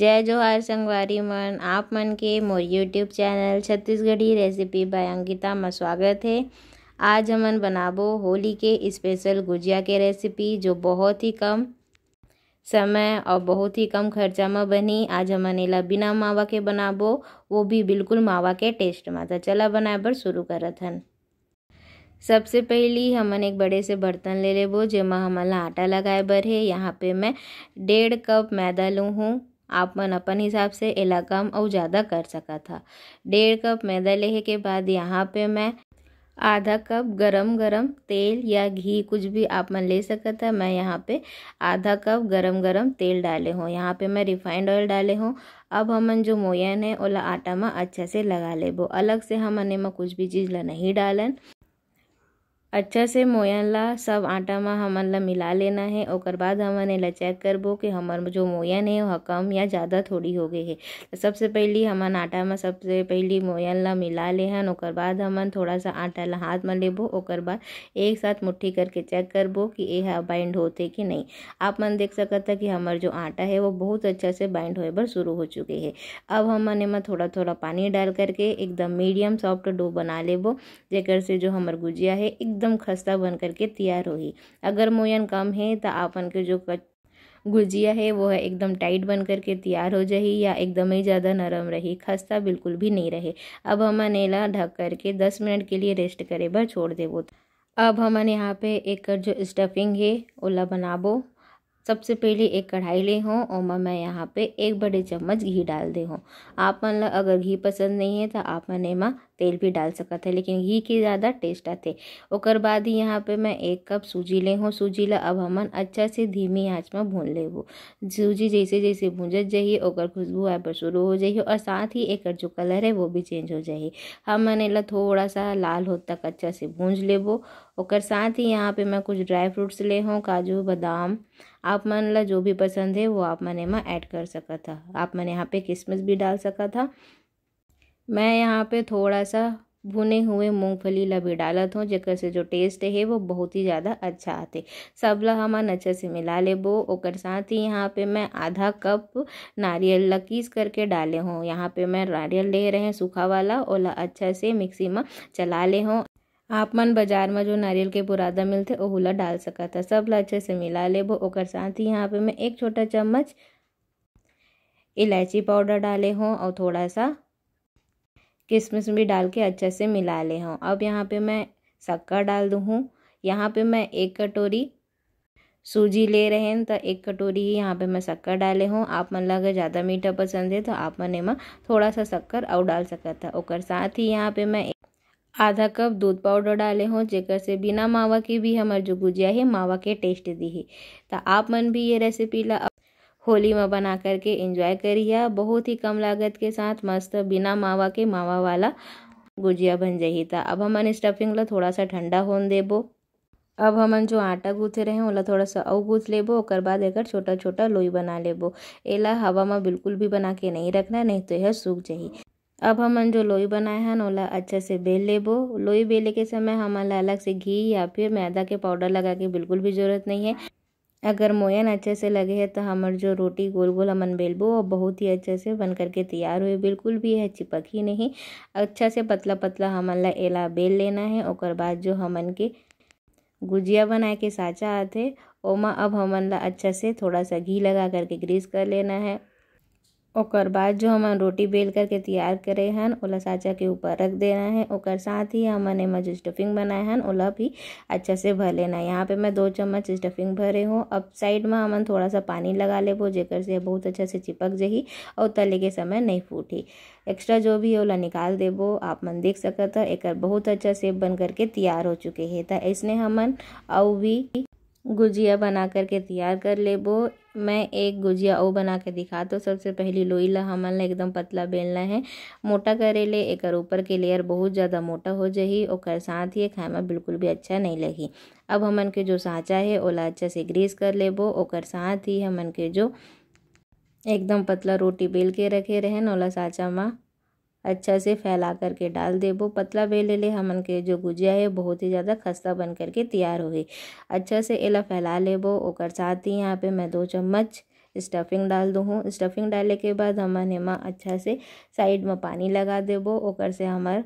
जय जोहार संगवारी मन आप मन के मोर YouTube channel Chhattisgarhi recipe by Ankita में स्वागत है आज हमन बनाबो होली के स्पेशल गुजिया के रेसिपी जो बहुत ही कम समय और बहुत ही कम खर्चा में बनी आज हमन इला बिना मावा के बनाबो वो भी बिल्कुल मावा के टेस्ट में था चला बनाए पर शुरू करत हन सबसे पहली हमन एक बड़े से बर्तन ले लेबो जेमा हमन आटा लगाए बर है यहाँ पे मैं डेढ़ कप मैदा लूँ हूँ आप मन अपन हिसाब से एला कम और ज़्यादा कर सका था डेढ़ कप मैदा लेहे के बाद यहाँ पे मैं आधा कप गरम गरम तेल या घी कुछ भी आप मन ले सकता था मैं यहाँ पे आधा कप गरम गरम तेल डाले हूँ यहाँ पे मैं रिफाइंड ऑयल डाले हूँ अब हमन जो मोयन है ओला आटा में अच्छा से लगा लेबो अलग से हम एमा कुछ भी चीज़ ला नहीं डालन अच्छा से मोयन ला सब आटा में हमन ला मिला लेना है और बाद हमन एला चेक करबो कि हमार जो मोयन है वह कम या ज़्यादा थोड़ी हो गए है तो सबसे पहली हमन आटा में सबसे पहली मोयन ला मिला लेहन और बाद हमन थोड़ा सा आटा ला हाथ में लेबो और बाद एक साथ मुट्ठी करके चेक करबो कि ये बाइंड होते कि नहीं आप मन देख सकता था कि हमार जो आटा है वो बहुत अच्छा से बाइंड हो शुरू हो चुके है अब हमन में थोड़ा थोड़ा पानी डाल करके एकदम मीडियम सॉफ्ट डो बना लेबो जेकर से जो हमार गुजिया है एकदम एकदम खस्ता बन करके तैयार होगी अगर मोयन कम है तो आपन के जो गुजिया है वो है एकदम टाइट बन करके तैयार हो जाए या एकदम ही ज़्यादा नरम रही खस्ता बिल्कुल भी नहीं रहे अब हम अनेला ढक करके दस मिनट के लिए रेस्ट करे बस छोड़ देवो अब हमारे यहाँ पे एक जो स्टफिंग है ओला बनाबो सबसे पहले एक कढ़ाई ले हो और मैं यहाँ पे एक बड़े चम्मच घी डाल दे हूँ आप मन अगर घी पसंद नहीं है तो आप मन एमा तेल भी डाल सकत था लेकिन घी के ज़्यादा टेस्ट आते और बाद ही यहाँ पे मैं एक कप सूजी ले हूँ सूजी ला अब हमन अच्छा से धीमी आँच में भून ले वो सूजी जैसे जैसे भूंजत जाइए और खुशबू आए पर शुरू हो जाइए और साथ ही एक जो कलर है वो भी चेंज हो जाइए हम मन थोड़ा सा लाल हो तक अच्छा से भूंज ले और साथ ही यहाँ पे मैं कुछ ड्राई फ्रूट्स ले हूँ काजू बादाम आप मन ला जो भी पसंद है वो आप मन मैं ऐड कर सका था आप मन यहाँ पे किशमिश भी डाल सका था मैं यहाँ पे थोड़ा सा भुने हुए मूंगफली ला भी डाला था जेकर से जो टेस्ट है वो बहुत ही ज़्यादा अच्छा आते सब ला हम अच्छे से मिला ले बो और साथ ही यहाँ पे मैं आधा कप नारियल ला कीस करके डाले हूँ यहाँ पे मैं नारियल ले रहे हैं सूखा वाला और अच्छा से मिक्सी में चला ले हूँ आप मन बाजार में जो नारियल के बुरादा मिलते वह ला डाल सका था सब अच्छे से मिला लेबो ओकर साथ ही यहाँ पे मैं एक छोटा चम्मच इलायची पाउडर डाले हों और थोड़ा सा किशमिश भी डाल के अच्छे से मिला ले हों अब यहाँ पे मैं शक्कर डाल दूँ हूँ यहाँ पे मैं एक कटोरी सूजी ले रहे हैं तो एक कटोरी ही यहाँ पे मैं शक्कर डाले हूँ आप मन लगे ज़्यादा मीठा पसंद है तो आप मन एमा थोड़ा सा शक्कर और डाल सकता था और साथ ही यहाँ पे मैं आधा कप दूध पाउडर डाले हों जेकर से बिना मावा के भी हमारे जो गुजिया है मावा के टेस्ट दी है तो आप मन भी ये रेसिपी ला होली में बना करके एंजॉय करिए बहुत ही कम लागत के साथ मस्त बिना मावा के मावा वाला गुजिया बन जाही था अब हमन स्टफिंग ला थोड़ा सा ठंडा होने देबो अब हमन जो आटा गूथे रहे ओला थोड़ा सा अउ गूथ लेबो और बाद एक छोटा छोटा लोई बना लेबो एला हवा में बिल्कुल भी बना के नहीं रखना नहीं तो यह सूख जाही अब हमन जो लोई बनाए हन ओला अच्छे से बेल लेबो लोई बेले के समय हमन ला अलग से घी या फिर मैदा के पाउडर लगा के बिल्कुल भी जरूरत नहीं है अगर मोयन अच्छे से लगे है तो हमार जो रोटी गोल गोल हमन बेलबो और बहुत ही अच्छे से बन करके तैयार हुए बिल्कुल भी है चिपक ही नहीं अच्छा से पतला पतला हमन ला एला बेल लेना है और बाद जो हमन के गुजिया बनाए के साचा आते ओमा अब हमन ला अच्छा से थोड़ा सा घी लगा करके ग्रीस कर लेना है और बाद जो हम रोटी बेल करके तैयार करे हैं ओला साचा के ऊपर रख देना है और साथ ही हम एमा जो स्टफिंग बनाए हैं ओला भी अच्छा से भर लेना है यहाँ पे मैं दो चम्मच स्टफिंग भरे हूँ अब साइड में हमन थोड़ा सा पानी लगा लेबो जेकर से बहुत अच्छा से चिपक जही और तले के समय नहीं फूटी एक्स्ट्रा जो भी ओला निकाल देबो आप मन देख सकत एक बहुत अच्छा सेब बन करके तैयार हो चुके है तो इसने हमन और भी गुजिया बना करके तैयार कर लेबो मैं एक गुजिया ओ बना के दिखा तो सबसे पहली लोई ला हमन ला एकदम पतला बेलना है मोटा करे ले एक ऊपर के लेयर बहुत ज़्यादा मोटा हो जाही और साथ ही खाए में बिल्कुल भी अच्छा नहीं लगी अब हमन के जो साँचा है ओला अच्छा से ग्रीस कर लेबो और साथ ही हमन के जो एकदम पतला रोटी बेल के रखे रहें ओला साँचा माँ अच्छा से फैला करके डाल दे वो पतला बेल ले हमन के जो गुजिया है बहुत ही ज़्यादा खस्ता बन करके तैयार हो गई अच्छा से एला फैला वो ओकर साथ ही यहाँ पे मैं दो चम्मच स्टफिंग डाल दूँ स्टफिंग डाले के बाद हमन एमा अच्छा से साइड में पानी लगा देबो ओकर से हमार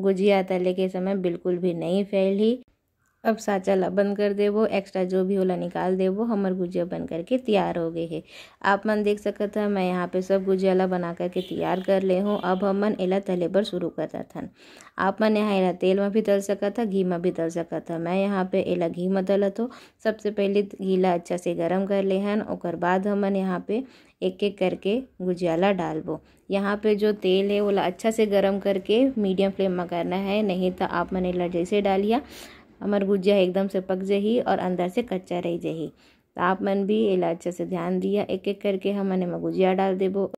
गुजिया तले के समय बिल्कुल भी नहीं फैल अब साचा ला बंद कर देवो एक्स्ट्रा जो भी होला निकाल देवो हमर गुजिया बन करके तैयार हो गए है आप मन देख सकते हैं मैं यहाँ पे सब गुजिया ला बना करके तैयार कर ले हूँ अब हम मन एला तले पर शुरू करत था आप मन यहाँ एला तेल में भी तल सका था घी में भी तल सका था मैं यहाँ पे एला घी में तलत हो सबसे पहले गीला अच्छा से गर्म कर ले हैं और बाद हमन यहाँ पे एक एक करके गुजियाला डालबो यहाँ पे जो तेल है वो अच्छा से गर्म करके मीडियम फ्लेम में करना है नहीं तो आप मन एला जैसे डालिया हमार गुजिया एकदम से पक जा और अंदर से कच्चा रह जाही तो आप मन भी एला अच्छे से ध्यान दिया एक एक करके मन में गुजिया डाल देबो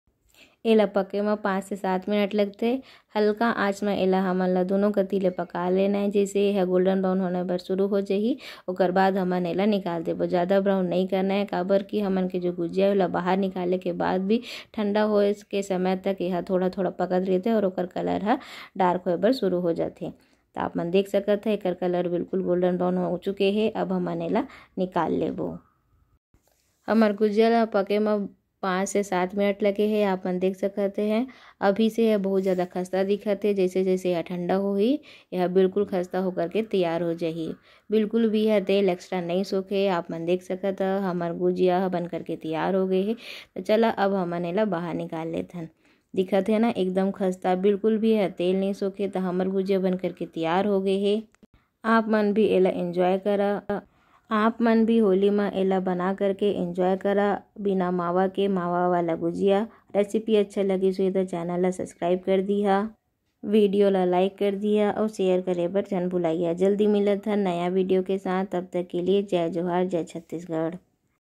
एला पके में पाँच से सात मिनट लगते हल्का आँच में एला हमन ला दोनों कति ले पका लेना है जैसे यह गोल्डन ब्राउन होने पर शुरू हो जाही और बाद हमन एला निकाल देबो ज़्यादा ब्राउन नहीं करना है काबर कि हमन के जो गुजिया है बाहर निकाले के बाद भी ठंडा हो इसके समय तक यह थोड़ा थोड़ा पकत रहते और कलर है डार्क होबर शुरू हो हैं तो आप मन देख सकत है एकर कलर बिल्कुल गोल्डन ब्राउन हो चुके हैं अब हम एला निकाल लेबो हमार गुजिया ला पके में पाँच से सात मिनट लगे है आप मन देख सकते हैं अभी से यह बहुत ज़्यादा खस्ता दिखत है जैसे जैसे यह ठंडा हो ही यह बिल्कुल खस्ता होकर के तैयार हो जाए बिल्कुल भी यह तेल एक्स्ट्रा नहीं सोखे आप मन देख सकते हमार गुजिया बन करके तैयार हो गए है तो चला अब हम एला बाहर निकाल लेते हैं दिखत है ना एकदम खस्ता बिल्कुल भी है तेल नहीं सोखे तो हमर भुजिया बन करके तैयार हो गए है आप मन भी एला एंजॉय करा आप मन भी होली में एला बना करके एंजॉय करा बिना मावा के मावा वाला भुजिया रेसिपी अच्छा लगी सो तो चैनल ला सब्सक्राइब कर दिया वीडियो ला लाइक कर दिया और शेयर करे पर जन भुलाइया जल्दी मिलत है नया वीडियो के साथ तब तक के लिए जय जोहार जय छत्तीसगढ़